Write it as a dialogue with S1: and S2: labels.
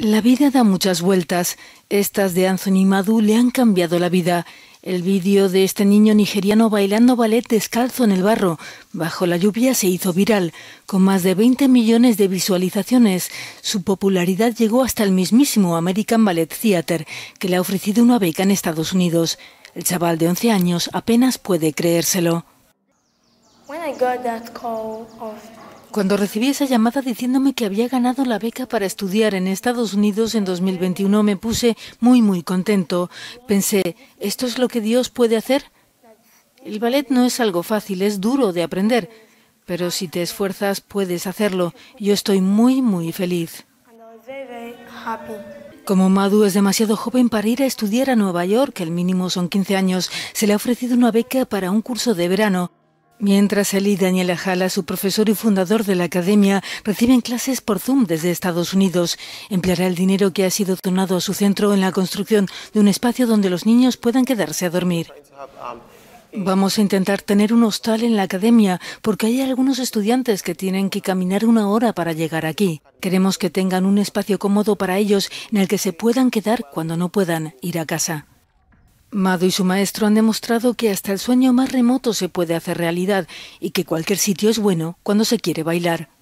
S1: La vida da muchas vueltas. Estas de Anthony Madu le han cambiado la vida. El vídeo de este niño nigeriano bailando ballet descalzo en el barro, bajo la lluvia, se hizo viral, con más de 20 millones de visualizaciones. Su popularidad llegó hasta el mismísimo American Ballet Theater, que le ha ofrecido una beca en Estados Unidos. El chaval de 11 años apenas puede creérselo. Cuando recibí esa llamada diciéndome que había ganado la beca para estudiar en Estados Unidos en 2021, me puse muy, muy contento. Pensé, ¿esto es lo que Dios puede hacer? El ballet no es algo fácil, es duro de aprender, pero si te esfuerzas puedes hacerlo. Yo estoy muy, muy feliz. Como Madhu es demasiado joven para ir a estudiar a Nueva York, el mínimo son 15 años, se le ha ofrecido una beca para un curso de verano. Mientras Ali y Daniela Jala, su profesor y fundador de la academia, reciben clases por Zoom desde Estados Unidos, empleará el dinero que ha sido donado a su centro en la construcción de un espacio donde los niños puedan quedarse a dormir. Vamos a intentar tener un hostal en la academia porque hay algunos estudiantes que tienen que caminar una hora para llegar aquí. Queremos que tengan un espacio cómodo para ellos en el que se puedan quedar cuando no puedan ir a casa. Mado y su maestro han demostrado que hasta el sueño más remoto se puede hacer realidad y que cualquier sitio es bueno cuando se quiere bailar.